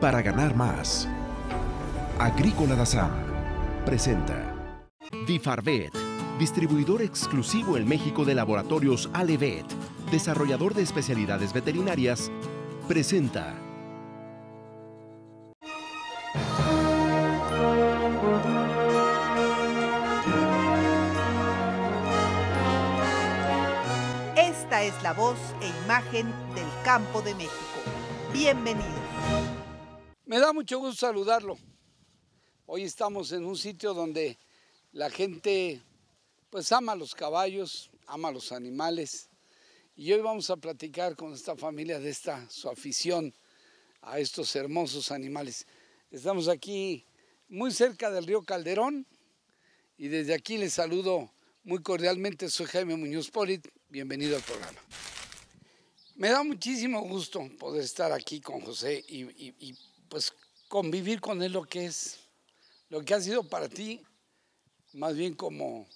para ganar más. Agrícola Dazam presenta Difarvet, distribuidor exclusivo en México de laboratorios Alevet, desarrollador de especialidades veterinarias, presenta Esta es la voz e imagen del campo de México. Bienvenidos. Me da mucho gusto saludarlo. Hoy estamos en un sitio donde la gente pues ama los caballos, ama los animales. Y hoy vamos a platicar con esta familia de esta su afición a estos hermosos animales. Estamos aquí muy cerca del río Calderón y desde aquí les saludo muy cordialmente. Soy Jaime Muñoz Pólit, bienvenido al programa. Me da muchísimo gusto poder estar aquí con José y, y pues convivir con Él lo que es, lo que ha sido para ti, más bien como,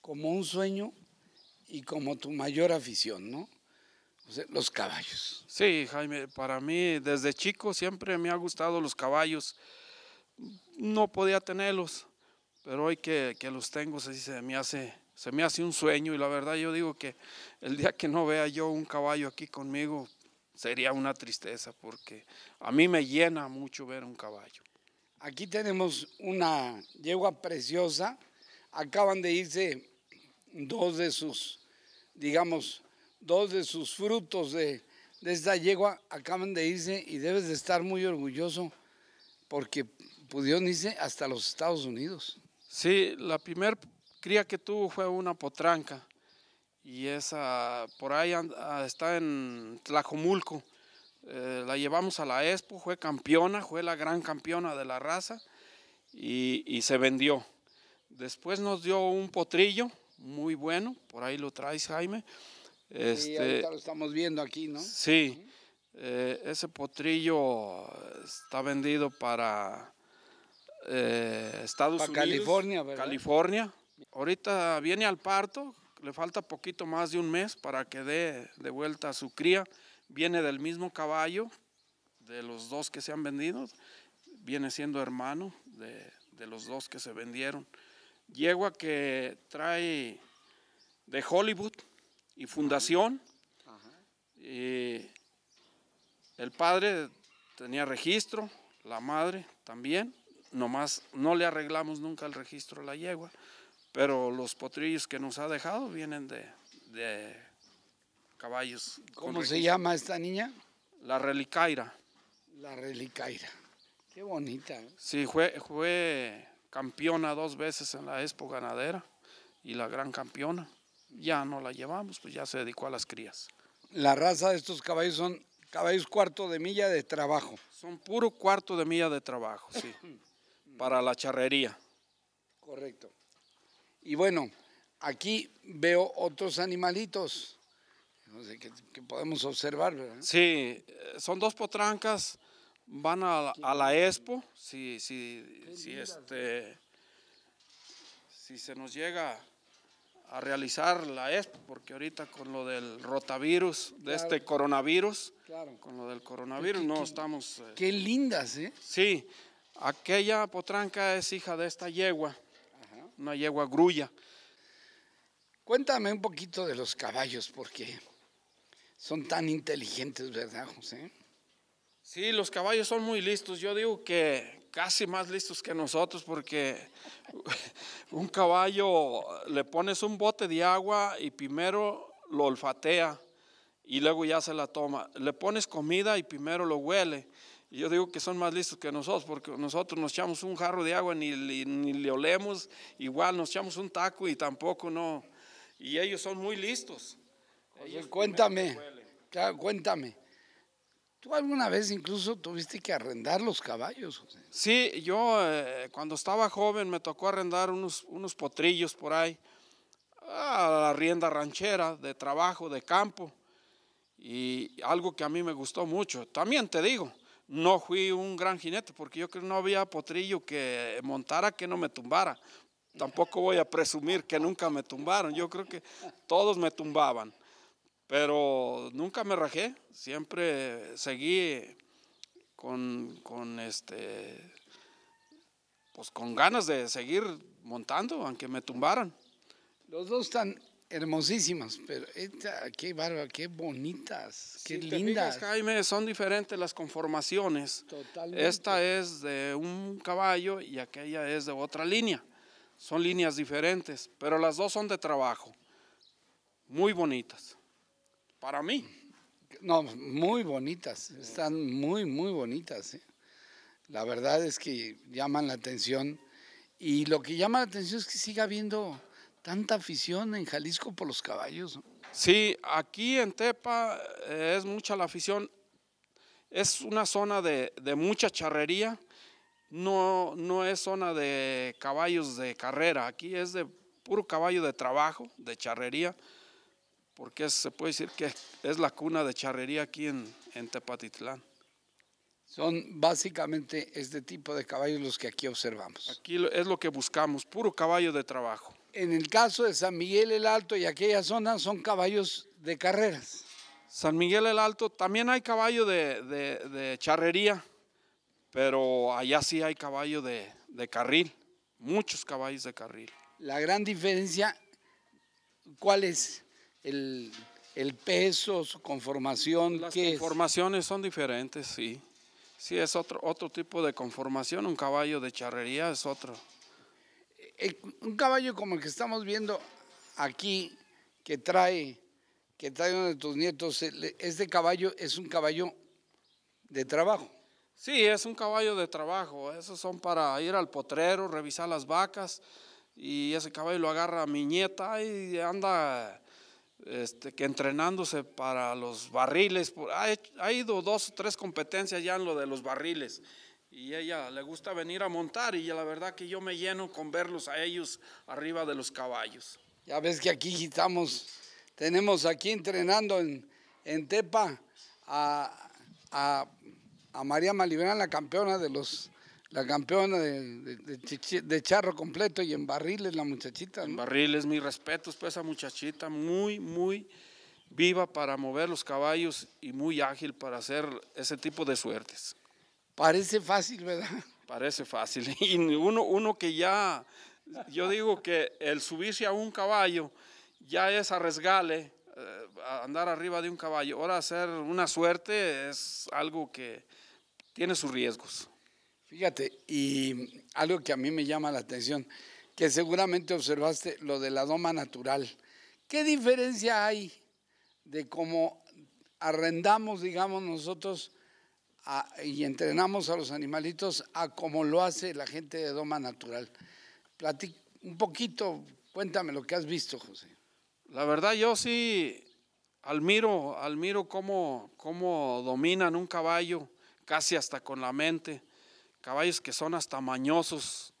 como un sueño y como tu mayor afición, ¿no? los caballos. Sí, Jaime, para mí desde chico siempre me ha gustado los caballos. No podía tenerlos, pero hoy que, los tengo me hace, se me hace un sueño y la verdad yo digo que el día que no vea yo un caballo aquí conmigo, sería una tristeza porque a mí me llena mucho ver un caballo. Aquí tenemos una yegua preciosa. Acaban de irse dos de sus, digamos, dos de sus frutos de, de esta yegua. Acaban de irse y debes de estar muy orgulloso porque pudieron irse hasta los Estados Unidos. Sí, la primer cría que tuvo fue una potranca y esa por ahí ah, está en Tlajomulco. Eh, la llevamos a la Expo, fue campeona, fue la gran campeona de la raza y, se vendió. Después nos dio un potrillo muy bueno, por ahí lo traes Jaime. ahorita este, lo estamos viendo aquí, ¿no? Sí, eh, ese potrillo está vendido para eh, Estados Unidos. California, California. Ahorita viene al parto, le falta poquito más de un mes para que dé de vuelta a su cría. Viene del mismo caballo, de los dos que se han vendido, viene siendo hermano de, los dos que se vendieron. Yegua que trae de Hollywood y Fundación. el padre tenía registro, la madre también, nomás no le arreglamos nunca el registro a la yegua. Pero los potrillos que nos ha dejado vienen de, de caballos. ¿Cómo se llama esta niña? La Relicaira. La Relicaira. Qué bonita. ¿eh? Sí, fue, fue campeona dos veces en la Expo Ganadera y la gran campeona. Ya no la llevamos, pues ya se dedicó a las crías. La raza de estos caballos son caballos cuarto de milla de trabajo. Son puro cuarto de milla de trabajo, sí. para la charrería. Correcto. Y bueno, aquí veo otros animalitos que, podemos observar. Sí, eh, son dos potrancas, van a, la expo, si, este, si se nos llega a realizar la expo, porque ahorita con lo del rotavirus, de este coronavirus, con lo del coronavirus, no estamos... Eh, qué lindas, ¿eh? Sí, aquella potranca es hija de esta yegua una yegua grulla. Cuéntame un poquito de los caballos, porque son tan inteligentes, ¿verdad, José? Sí, los caballos son muy listos. Yo digo que casi más listos que nosotros porque un caballo le pones un bote de agua y primero lo olfatea y luego ya se la toma. Le pones comida y primero lo huele yo digo que son más listos que nosotros, porque nosotros nos echamos un jarro de agua, ni, ni, le olemos, igual nos echamos un taco y tampoco no. Y ellos son muy listos. cuéntame, cuéntame. ¿Tú alguna vez incluso tuviste que arrendar los caballos? Sí, yo eh, cuando estaba joven me tocó arrendar unos, unos potrillos por ahí, a la rienda ranchera, de trabajo, de campo, y algo que a mí me gustó mucho. También te digo, no fui un gran jinete porque yo creo que no había potrillo que montara que no me tumbara. Tampoco voy a presumir que nunca me tumbaron. Yo creo que todos me tumbaban. Pero nunca me rajé. Siempre seguí con, este pues con ganas de seguir montando, aunque me tumbaran. Los dos están hermosísimas, pero esta, qué barba, qué bonitas, qué lindas. Jaime, son diferentes las conformaciones. Totalmente. Esta es de un caballo y aquella es de otra línea. Son líneas diferentes, pero las dos son de trabajo. Muy bonitas. Para mí. No, muy bonitas. Están muy, muy bonitas. ¿eh? La verdad es que llaman la atención. Y lo que llama la atención es que siga habiendo tanta afición en Jalisco por los caballos. Sí, aquí en Tepa eh, es mucha la afición. Es una zona de, mucha charrería. No, no es zona de caballos de carrera. Aquí es de puro caballo de trabajo, de charrería. Porque se puede decir que es la cuna de charrería aquí en, en Tepatitlán. Son básicamente este tipo de caballos los que aquí observamos. Aquí es lo que buscamos, puro caballo de trabajo en el caso de San Miguel el Alto y aquella zona son caballos de carreras. San Miguel el Alto también hay caballo de, charrería, pero allá sí hay caballo de, carril, muchos caballos de carril. La gran diferencia, ¿cuál es? El, peso, su conformación. Las conformaciones son diferentes, sí. Sí, es otro, otro tipo de conformación. Un caballo de charrería es otro, eh, un caballo como el que estamos viendo aquí, que trae, que trae uno de tus nietos, eh, este caballo es un caballo de trabajo. Sí, es un caballo de trabajo. Esos son para ir al potrero, revisar las vacas. Y ese caballo lo agarra mi nieta y anda este, que entrenándose para los barriles. Ha, ha ido dos o tres competencias ya en lo de los barriles y ella le gusta venir a montar y la verdad que yo me lleno con verlos a ellos arriba de los caballos. Ya ves que aquí estamos, tenemos aquí entrenando en, en Tepa a, a, María Maliberán, la campeona de los la campeona de, de, charro completo y en barriles la muchachita. En barriles, mis respetos pues esa muchachita, muy, muy viva para mover los caballos y muy ágil para hacer ese tipo de suertes. Parece fácil, ¿verdad? Parece fácil. Y uno, uno que ya, yo digo que el subirse a un caballo ya es arriesgarle, eh, andar arriba de un caballo. Ahora hacer una suerte es algo que tiene sus riesgos. Fíjate, y algo que a mí me llama la atención, que seguramente observaste lo de la doma natural. ¿Qué diferencia hay de cómo arrendamos, digamos, nosotros y entrenamos a los animalitos a como lo hace la gente de Doma Natural. un poquito, cuéntame lo que has visto, José. La verdad, yo sí admiro, miro cómo, cómo dominan un caballo, casi hasta con la mente. Caballos que son hasta mañosos,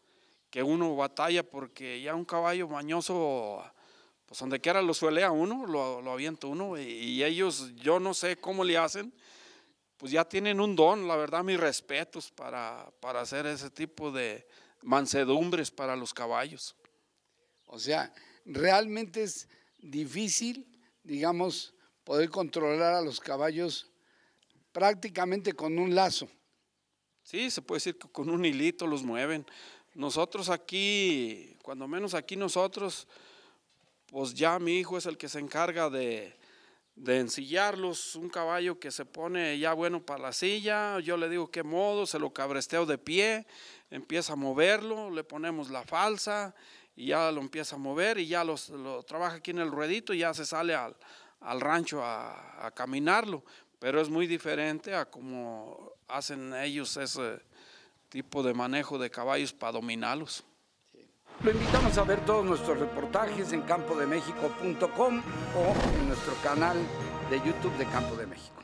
que uno batalla porque ya un caballo mañoso, pues donde quiera lo suele a uno, lo, lo avienta uno, y ellos, yo no sé cómo le hacen, pues ya tienen un don, la verdad, mis respetos para, hacer ese tipo de mansedumbres para los caballos. O sea, realmente es difícil, digamos, poder controlar a los caballos prácticamente con un lazo. Sí, se puede decir que con un hilito los mueven. Nosotros aquí, cuando menos aquí nosotros, pues ya mi hijo es el que se encarga de, de ensillarlos, un caballo que se pone ya bueno para la silla, yo le digo qué modo, se lo cabresteo de pie, empieza a moverlo, le ponemos la falsa y ya lo empieza a mover y ya lo trabaja aquí en el ruedito y ya se sale al, rancho a, caminarlo, pero es muy diferente a cómo hacen ellos ese tipo de manejo de caballos para dominarlos. Lo invitamos a ver todos nuestros reportajes en campodemexico.com o en nuestro canal de YouTube de Campo de México.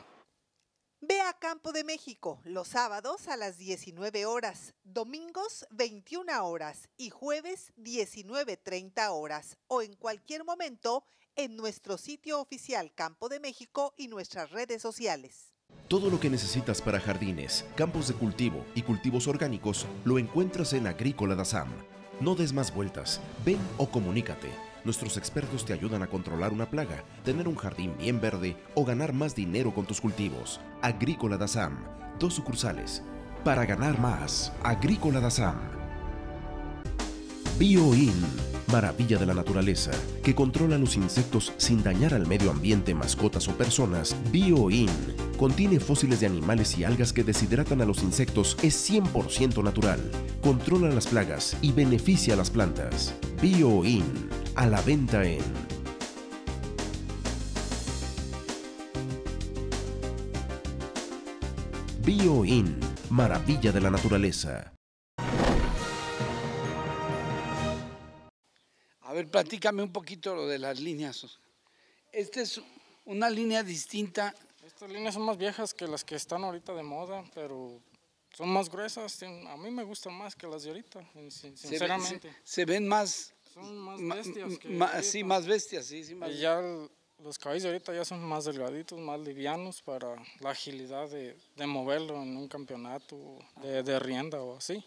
Ve a Campo de México los sábados a las 19 horas, domingos 21 horas y jueves 19.30 horas o en cualquier momento en nuestro sitio oficial Campo de México y nuestras redes sociales. Todo lo que necesitas para jardines, campos de cultivo y cultivos orgánicos lo encuentras en Agrícola Dazam no des más vueltas, ven o comunícate. Nuestros expertos te ayudan a controlar una plaga, tener un jardín bien verde o ganar más dinero con tus cultivos. Agrícola Dasam, dos sucursales. Para ganar más, Agrícola Dasam BioIn, e, maravilla de la naturaleza, que controla los insectos sin dañar al medio ambiente, mascotas o personas. BioIn e contiene fósiles de animales y algas que deshidratan a los insectos, es 100% natural, controla las plagas y beneficia a las plantas. BioIn, e, a la venta en BioIn, maravilla de la naturaleza. A ver, platícame un poquito lo de las líneas. Esta es una línea distinta. Estas líneas son más viejas que las que están ahorita de moda, pero son más gruesas. A mí me gustan más que las de ahorita, sinceramente. Se, ven, más... Son más bestias. Que sí, más bestias, sí, sí. Más y ya los caballos de ahorita ya son más delgaditos, más livianos para la agilidad de, moverlo en un campeonato de, de rienda o así.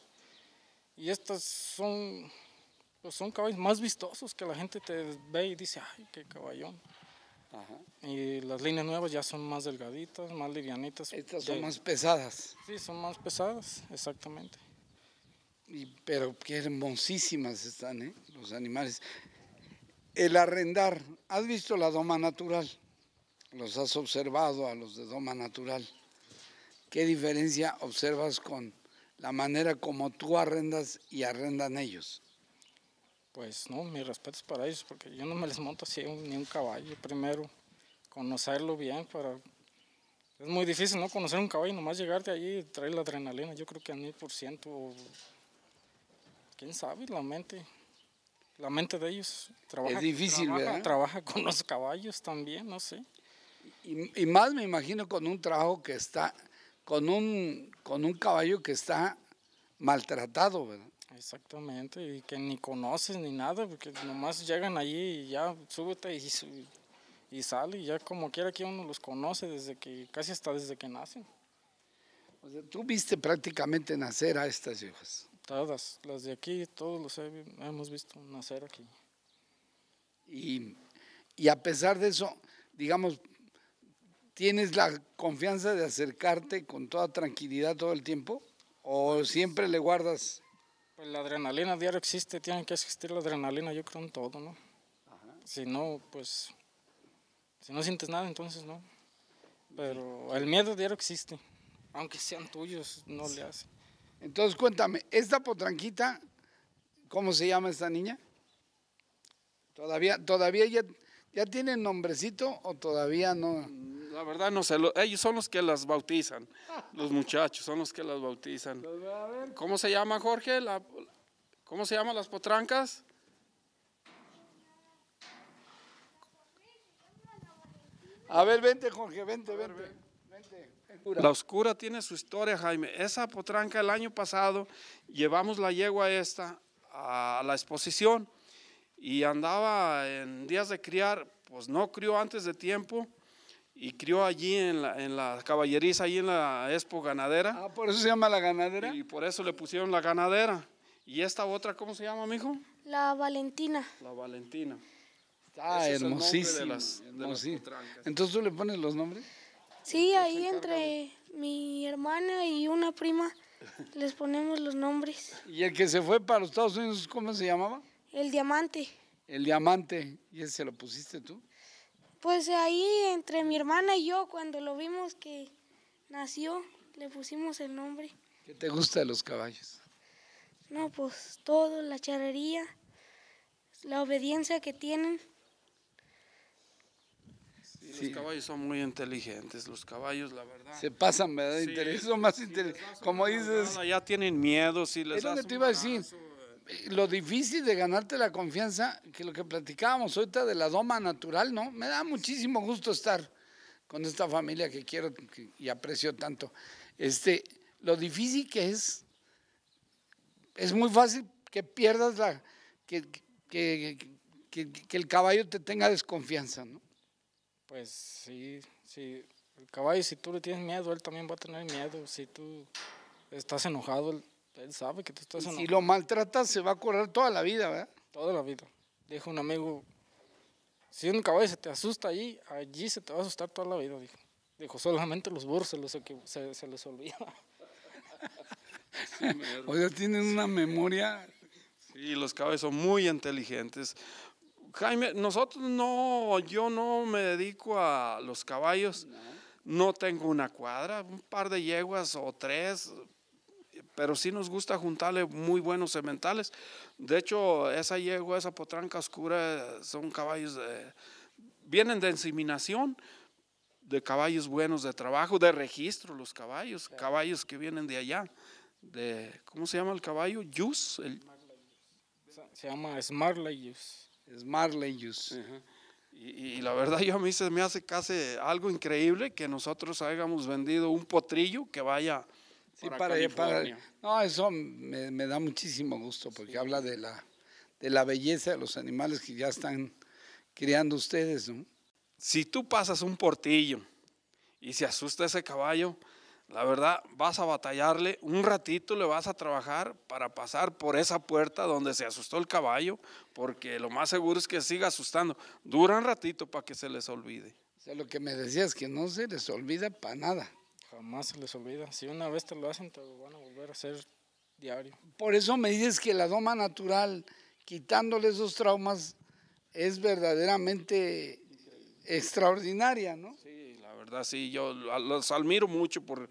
Y estas son pues son caballos más vistosos que la gente te ve y dice, ay, qué caballón. Y las líneas nuevas ya son más delgaditas, más livianitas. Estas son más pesadas. Sí, son más pesadas, exactamente. pero qué hermosísimas están ¿eh? los animales. El arrendar, ¿has visto la doma natural? Los has observado a los de doma natural. ¿Qué diferencia observas con la manera como tú arrendas y arrendan ellos? pues no, mis respetos para ellos, porque yo no me les monto así ni un caballo. Primero, conocerlo bien para... Es muy difícil, ¿no? Conocer un caballo, nomás llegarte ahí y traer la adrenalina. Yo creo que a mil por ciento, quién sabe, la mente. La mente de ellos trabaja, es difícil, trabaja, ¿verdad? trabaja con los caballos también, no sé. Y, y, más me imagino con un trabajo que está, con un, con un caballo que está maltratado, ¿verdad? Exactamente, y que ni conoces ni nada, porque nomás llegan allí y ya súbete y, y sale, y ya como quiera que uno los conoce desde que, casi hasta desde que nacen. O sea, tú viste prácticamente nacer a estas hijas. Todas, las de aquí, todos los hemos visto nacer aquí. Y, y a pesar de eso, digamos, tienes la confianza de acercarte con toda tranquilidad todo el tiempo, o siempre le guardas pues la adrenalina diario existe, tiene que existir la adrenalina, yo creo en todo, ¿no? Ajá. Si no, pues, si no sientes nada, entonces no. Pero el miedo diario existe, aunque sean tuyos, no le hace. Entonces cuéntame, ¿esta potranquita, cómo se llama esta niña? ¿Todavía, todavía ya, ya tiene nombrecito o todavía no? La verdad no sé, ellos son los que las bautizan, los muchachos son los que las bautizan. ¿Cómo se llama Jorge? ¿Cómo se llaman las potrancas? A ver, vente Jorge, vente. vente. La oscura tiene su historia, Jaime. Esa potranca el año pasado llevamos la yegua esta a la exposición y andaba en días de criar, pues no crió antes de tiempo y crió allí en la, en la caballeriza, allí en la expo ganadera. Ah, por eso se llama la ganadera. Y por eso le pusieron la ganadera. ¿Y esta otra cómo se llama, mijo? La Valentina. La Valentina. Ah, hermosísima. Entonces tú le pones los nombres. Sí, ahí entre mi hermana y una prima les ponemos los nombres. ¿Y el que se fue para los Estados Unidos, cómo se llamaba? El diamante. El diamante. ¿Y ese se lo pusiste tú? Pues ahí entre mi hermana y yo, cuando lo vimos que nació, le pusimos el nombre. ¿Qué te gusta de los caballos? No, pues todo, la charrería, la obediencia que tienen. Los caballos son muy inteligentes, los caballos, la verdad. Se pasan, ¿verdad? da son más inteligentes. Como dices. ya tienen miedo, si les te iba a decir. Eh, lo difícil de ganarte la confianza, que lo que platicábamos ahorita de la doma natural, ¿no? Me da muchísimo gusto estar con esta familia que quiero y aprecio tanto. Este, lo difícil que es, es muy fácil que pierdas la, que, el caballo te tenga desconfianza, ¿no? Pues sí, sí. El caballo, si tú le tienes miedo, él también va a tener miedo. Si tú estás enojado, él sabe que tú estás Si lo maltratas, se va a curar toda la vida, ¿verdad? Toda la vida. Dijo un amigo, si un caballo se te asusta allí, allí se te va a asustar toda la vida, dijo. Dijo, solamente los burros se, se, les olvida. o sea, tienen una memoria. Sí, los caballos son muy inteligentes. Jaime, nosotros no, yo no me dedico a los caballos. No. no tengo una cuadra, un par de yeguas o tres, pero sí nos gusta juntarle muy buenos sementales. De hecho, esa yegua, esa potranca oscura, son caballos, vienen de inseminación, de caballos buenos de trabajo, de registro los caballos, caballos que vienen de allá, de, ¿cómo se llama el caballo? Yus. se llama smart Yus. Y, y, la verdad yo a mí se me hace casi algo increíble que nosotros hayamos vendido un potrillo que vaya Sí, para, para, no, eso me, da muchísimo gusto porque habla de la, de la belleza de los animales que ya están criando ustedes, Si tú pasas un portillo y se asusta ese caballo, la verdad vas a batallarle, un ratito le vas a trabajar para pasar por esa puerta donde se asustó el caballo, porque lo más seguro es que siga asustando. duran un ratito para que se les olvide. O sea, lo que me decías que no se les olvida para nada jamás se les olvida. Si una vez te lo hacen, te lo van a volver a hacer diario. Por eso me dices que la doma natural, quitándoles esos traumas, es verdaderamente extraordinaria, ¿no? Sí, la verdad, sí, yo los admiro mucho por,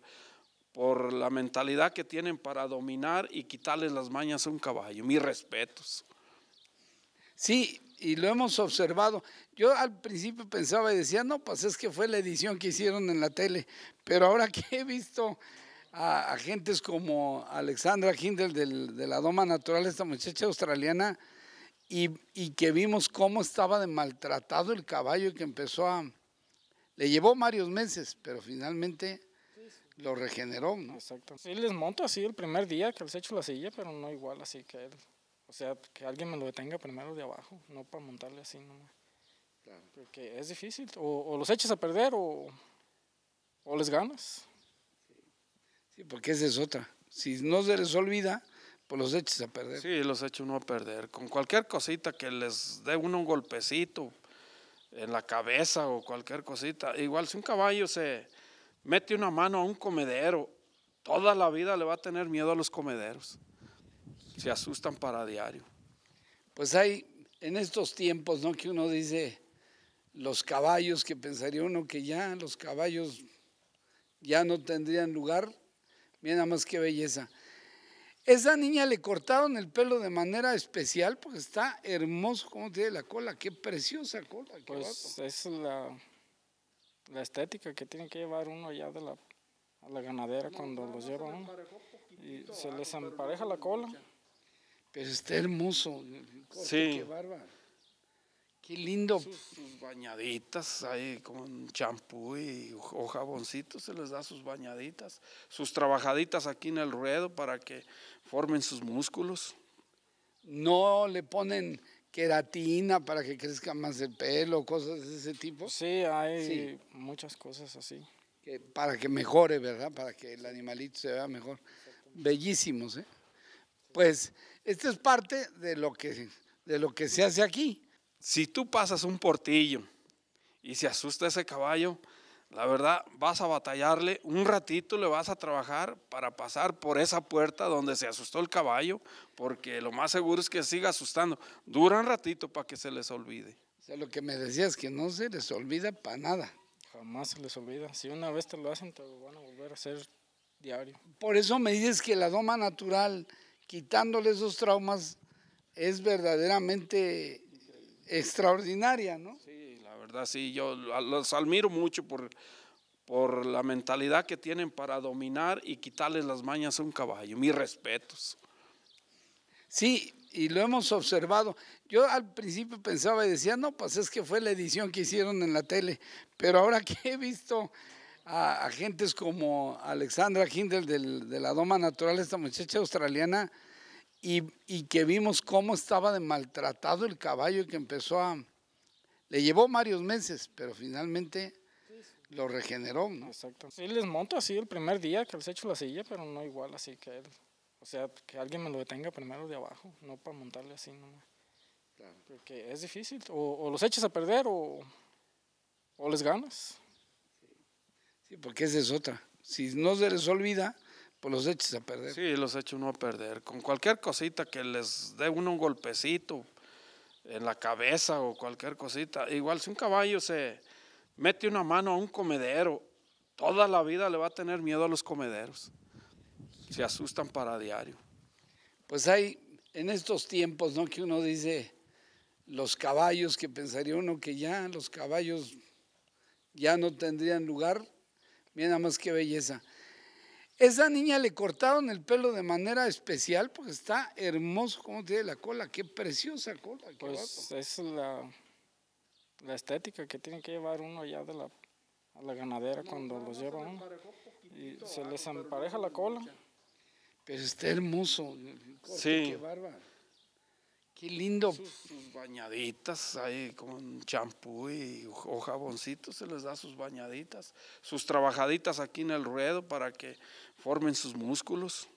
por la mentalidad que tienen para dominar y quitarles las mañas a un caballo. Mis respetos. Sí, y lo hemos observado. Yo al principio pensaba y decía, no, pues es que fue la edición que hicieron en la tele, pero ahora que he visto a, agentes como Alexandra kindle de la Doma Natural, esta muchacha australiana, y, que vimos cómo estaba de maltratado el caballo y que empezó a... Le llevó varios meses, pero finalmente lo regeneró, ¿no? Exacto. Sí, les monto así el primer día que les echo la silla, pero no igual, así que o sea, que alguien me lo detenga primero de abajo, no para montarle así no Porque es difícil, o, los eches a perder o, o les ganas. Sí, porque esa es otra. Si no se les olvida, pues los eches a perder. Sí, los echo uno a perder. Con cualquier cosita que les dé uno un golpecito en la cabeza o cualquier cosita. Igual si un caballo se mete una mano a un comedero, toda la vida le va a tener miedo a los comederos se asustan para diario. Pues hay en estos tiempos, ¿no? Que uno dice los caballos, que pensaría uno que ya los caballos ya no tendrían lugar. Mira nada más qué belleza. Esa niña le cortaron el pelo de manera especial porque está hermoso como tiene la cola, qué preciosa cola. pues es la, estética que tiene que llevar uno ya de la, la ganadera cuando los lleva uno. Y se les empareja la cola. Pero está hermoso. Qué barba, Qué lindo. Sus, bañaditas ahí con champú y o jaboncito, se les da sus bañaditas, sus trabajaditas aquí en el ruedo para que formen sus músculos. No le ponen queratina para que crezca más el pelo, cosas de ese tipo. Sí, hay muchas cosas así. Que para que mejore, ¿verdad? Para que el animalito se vea mejor. Bellísimos, ¿eh? pues esto es parte de lo que, de lo que se hace aquí. Si tú pasas un portillo y se asusta ese caballo, la verdad, vas a batallarle, un ratito le vas a trabajar para pasar por esa puerta donde se asustó el caballo, porque lo más seguro es que siga asustando. Dura un ratito para que se les olvide. O sea, lo que me decías que no se les olvida para nada. Jamás se les olvida. Si una vez te lo hacen, te lo van a volver a hacer diario. Por eso me dices que la doma natural quitándole esos traumas, es verdaderamente extraordinaria, ¿no? Sí, la verdad, sí, yo los admiro mucho por, por la mentalidad que tienen para dominar y quitarles las mañas a un caballo. Mis respetos. Sí, y lo hemos observado. Yo al principio pensaba y decía, no, pues es que fue la edición que hicieron en la tele, pero ahora que he visto a, agentes como Alexandra Hindel de la Doma Natural, esta muchacha australiana, y, que vimos cómo estaba de maltratado el caballo y que empezó a... Le llevó varios meses, pero finalmente lo regeneró, Exacto. Sí, les monto así el primer día que les echo la silla, pero no igual, así que... Él, o sea, que alguien me lo detenga primero de abajo, no para montarle así nomás. Claro. Porque es difícil, o, los echas a perder o, o les ganas. Sí, porque esa es otra. Si no se les olvida, pues los eches a perder. Sí, los echo uno a perder. Con cualquier cosita que les dé uno un golpecito en la cabeza o cualquier cosita. Igual si un caballo se mete una mano a un comedero, toda la vida le va a tener miedo a los comederos. Se asustan para diario. Pues hay en estos tiempos, ¿no? Que uno dice los caballos, que pensaría uno que ya los caballos ya no tendrían lugar, Mira nada más qué belleza. Esa niña le cortaron el pelo de manera especial porque está hermoso como tiene la cola, qué preciosa cola. pues es la, estética que tiene que llevar uno ya de la, a la ganadera cuando los lleva uno. Y se les empareja la cola. Pero está hermoso. sí. Qué bárbaro. Qué lindo. Sus, bañaditas ahí con champú y o jaboncito, se les da sus bañaditas, sus trabajaditas aquí en el ruedo para que formen sus músculos.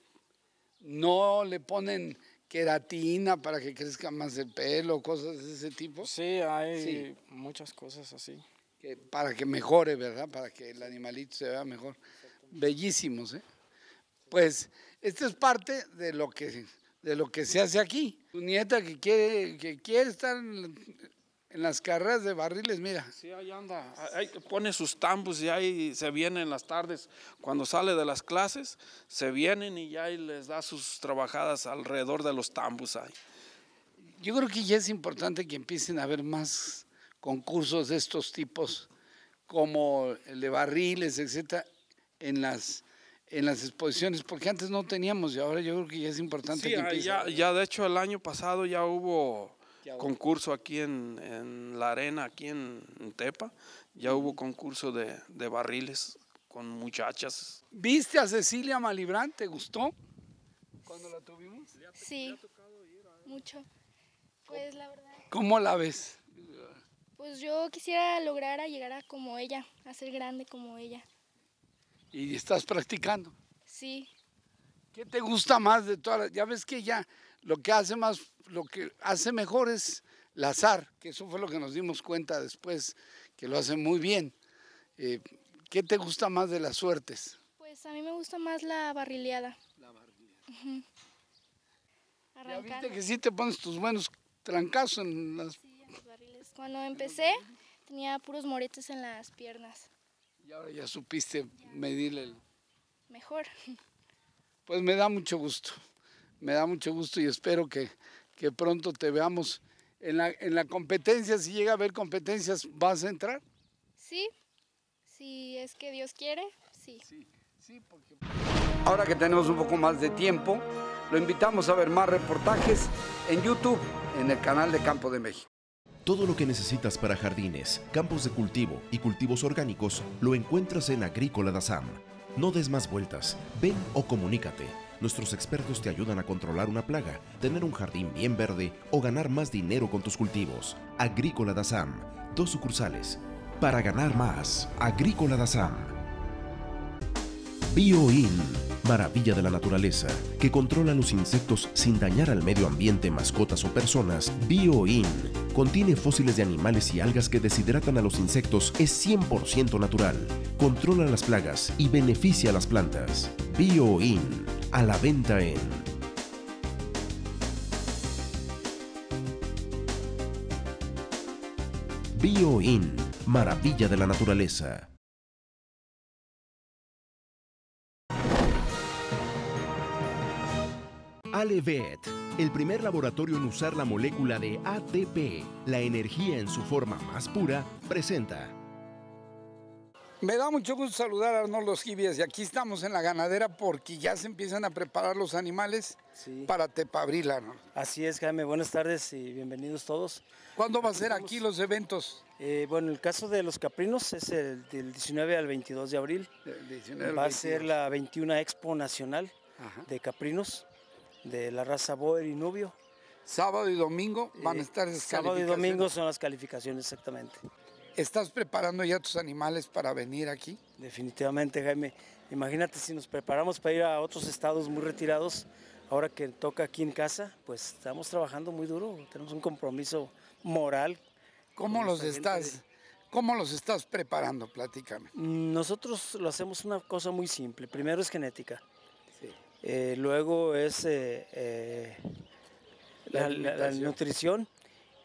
No le ponen queratina para que crezca más el pelo, cosas de ese tipo. Sí, hay muchas cosas así. Que para que mejore, ¿verdad? Para que el animalito se vea mejor. Bellísimos, ¿eh? Pues esto es parte de lo que de lo que se hace aquí. Tu nieta que quiere, que quiere estar en, las carreras de barriles, mira. Sí, ahí anda, ahí pone sus tambos y ahí se viene en las tardes, cuando sale de las clases, se vienen y ya les da sus trabajadas alrededor de los tambos ahí. Yo creo que ya es importante que empiecen a haber más concursos de estos tipos, como el de barriles, etcétera, en las en las exposiciones, porque antes no teníamos y ahora yo creo que ya es importante. que ah, empiece. ya, de hecho el año pasado ya hubo concurso aquí en, en, la arena, aquí en, Tepa, ya hubo mm. concurso de, de, barriles con muchachas. ¿Viste a Cecilia Malibrán? ¿Te gustó? Cuando la tuvimos. Sí, ¿eh? mucho. Pues ¿Cómo la ves? Pues yo quisiera lograr a llegar a como ella, a ser grande como ella. ¿Y estás practicando? Sí. ¿Qué te gusta más de todas las... Ya ves que ya lo que hace más, lo que hace mejor es el azar, que eso fue lo que nos dimos cuenta después, que lo hace muy bien. Eh, ¿Qué te gusta más de las suertes? Pues a mí me gusta más la barrileada. La barrileada. Ya que sí te pones tus buenos trancazos en las... en los barriles. Cuando empecé tenía puros moretes en las piernas. Y ahora ya supiste medirle. Mejor. Pues me da mucho gusto, me da mucho gusto y espero que, pronto te veamos. En la, competencia, si llega a haber competencias, ¿vas a entrar? Sí, si es que Dios quiere, sí. sí, Ahora que tenemos un poco más de tiempo, lo invitamos a ver más reportajes en YouTube, en el canal de Campo de México. Todo lo que necesitas para jardines, campos de cultivo y cultivos orgánicos lo encuentras en Agrícola Dasam. No des más vueltas, ven o comunícate. Nuestros expertos te ayudan a controlar una plaga, tener un jardín bien verde o ganar más dinero con tus cultivos. Agrícola Dasam, dos sucursales. Para ganar más, Agrícola Dasam. BioIn, maravilla de la naturaleza, que controla los insectos sin dañar al medio ambiente, mascotas o personas. BioIn contiene fósiles de animales y algas que deshidratan a los insectos, es 100% natural, controla las plagas y beneficia a las plantas. BioIn, a la venta en BioIn, maravilla de la naturaleza. Alevet, el primer laboratorio en usar la molécula de ATP, la energía en su forma más pura, presenta. Me da mucho gusto saludar a Arnoldo Gibias y aquí estamos en la ganadera porque ya se empiezan a preparar los animales para Tepabrila. Así es, Jaime, buenas tardes y bienvenidos todos. ¿Cuándo va a ser aquí los eventos? Eh, bueno, el caso de los caprinos es el del 19 al 22 de abril. va a ser la 21 Expo Nacional de Caprinos de la raza Boer y Nubio. Sábado y domingo van a eh, estar esas Sábado y domingo son las calificaciones, exactamente. ¿Estás preparando ya tus animales para venir aquí? Definitivamente, Jaime. Imagínate si nos preparamos para ir a otros estados muy retirados, ahora que toca aquí en casa, pues estamos trabajando muy duro, tenemos un compromiso moral. ¿Cómo los estás? ¿Cómo los estás preparando? Platícame. Nosotros lo hacemos una cosa muy simple. Primero es genética. Eh, luego es eh, eh, la, nutrición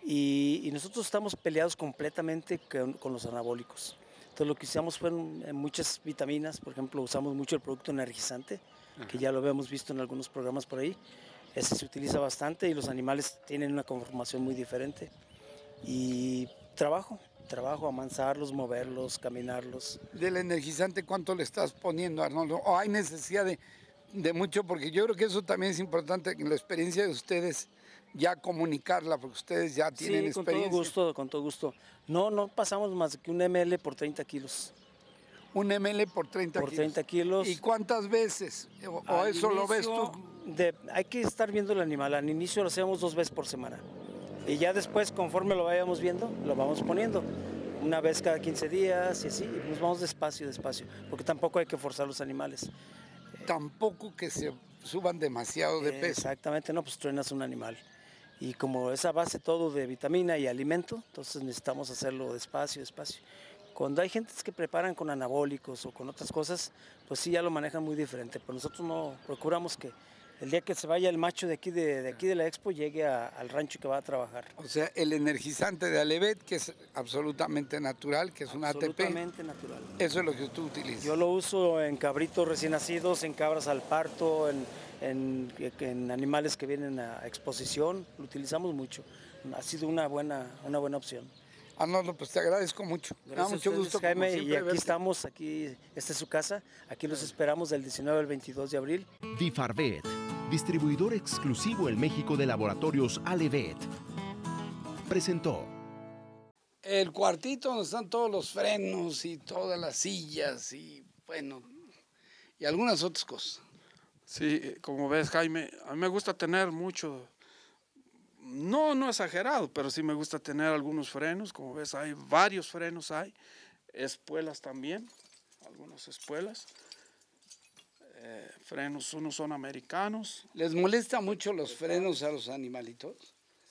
y, nosotros estamos peleados completamente con, los anabólicos. Entonces lo que usamos fueron muchas vitaminas, por ejemplo usamos mucho el producto energizante, que ya lo habíamos visto en algunos programas por ahí. Ese se utiliza bastante y los animales tienen una conformación muy diferente. Y trabajo, trabajo, amansarlos, moverlos, caminarlos. ¿Del energizante cuánto le estás poniendo, Arnoldo? ¿O hay necesidad de de mucho, porque yo creo que eso también es importante, en la experiencia de ustedes, ya comunicarla, porque ustedes ya tienen experiencia. con todo gusto, con todo gusto. No, no pasamos más que un ml por 30 kilos. Un ml por 30 kilos. 30 kilos. ¿Y cuántas veces? ¿O eso lo ves tú? De, hay que estar viendo el animal. Al inicio lo hacemos dos veces por semana. Y ya después, conforme lo vayamos viendo, lo vamos poniendo una vez cada 15 días y así, nos vamos despacio, despacio, porque tampoco hay que forzar los animales tampoco que se suban demasiado de peso. Exactamente, no, pues truenas un animal. Y como esa base todo de vitamina y alimento, entonces necesitamos hacerlo despacio, despacio. Cuando hay gentes que preparan con anabólicos o con otras cosas, pues sí, ya lo manejan muy diferente. Pero nosotros no procuramos que el día que se vaya el macho de aquí de, aquí de la expo llegue al rancho que va a trabajar. O sea, el energizante de Alevet, que es absolutamente natural, que es un ATP. Absolutamente natural. Eso es lo que tú utilizas. Yo lo uso en cabritos recién nacidos, en cabras al parto, en, en, animales que vienen a exposición. Lo utilizamos mucho. Ha sido una buena, una buena opción. Ah, no, pues te agradezco mucho. Gracias ah, mucho gusto. Jaime, y aquí estamos, aquí, esta es su casa, aquí los esperamos del 19 al 22 de abril. Difarvet distribuidor exclusivo en México de Laboratorios Alevet, presentó. El cuartito donde están todos los frenos y todas las sillas y bueno, y algunas otras cosas. Sí, como ves Jaime, a mí me gusta tener mucho, no, no exagerado, pero sí me gusta tener algunos frenos, como ves hay varios frenos, hay espuelas también, algunas espuelas. Eh, frenos, unos son americanos. ¿Les molesta mucho los frenos a los animalitos?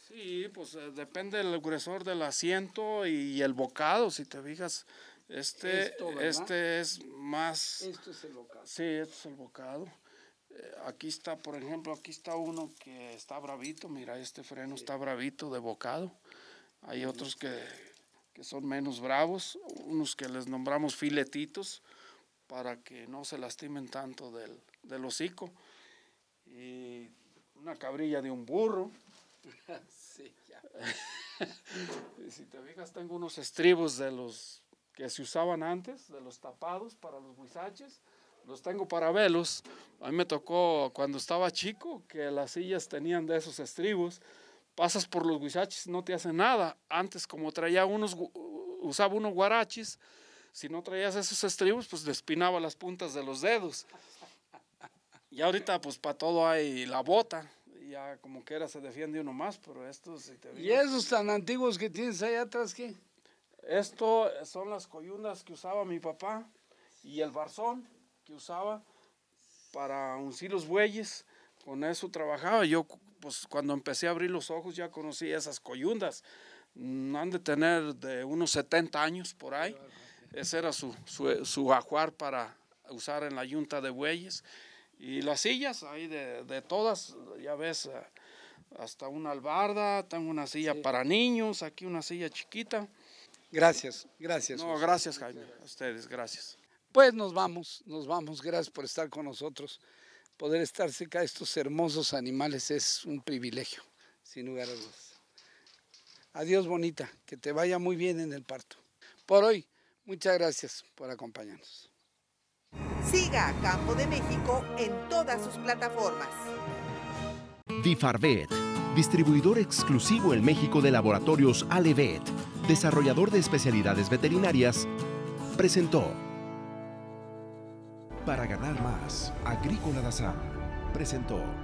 Sí, pues eh, depende del gruesor del asiento y, el bocado, si te fijas. Este, este es más... Esto es el bocado. Sí, este es el bocado. Eh, aquí está, por ejemplo, aquí está uno que está bravito, mira, este freno está bravito de bocado. Hay otros que, que son menos bravos, unos que les nombramos filetitos para que no se lastimen tanto del, hocico. Y una cabrilla de un burro. si te fijas, tengo unos estribos de los que se usaban antes, de los tapados para los guisaches, Los tengo para velos. A mí me tocó cuando estaba chico que las sillas tenían de esos estribos. Pasas por los huizaches, no te hacen nada. Antes, como traía unos, usaba unos guarachis, si no traías esos estribos, pues despinaba las puntas de los dedos. Y ahorita, pues para todo hay la bota. Ya como que era se defiende uno más, pero estos... ¿Y esos tan antiguos que tienes ahí atrás qué? Esto son las coyundas que usaba mi papá y el barzón que usaba para uncir los bueyes. Con eso trabajaba. Yo, pues cuando empecé a abrir los ojos, ya conocí esas coyundas. Mm, han de tener de unos 70 años por ahí. Ese era su, su, su ajuar para usar en la yunta de bueyes. Y las sillas, ahí de, todas, ya ves, eh, hasta una albarda, tengo una silla para niños, aquí una silla chiquita. Gracias, gracias. No, gracias Jaime, a ustedes, gracias. Pues nos vamos, nos vamos, gracias por estar con nosotros. Poder estar cerca de estos hermosos animales es un privilegio, sin lugar a dudas. Adiós bonita, que te vaya muy bien en el parto. Por hoy Muchas gracias por acompañarnos. Siga Campo de México en todas sus plataformas. Difarvet, distribuidor exclusivo en México de laboratorios Alevet, desarrollador de especialidades veterinarias, presentó. Para ganar más, Agrícola Dazam presentó.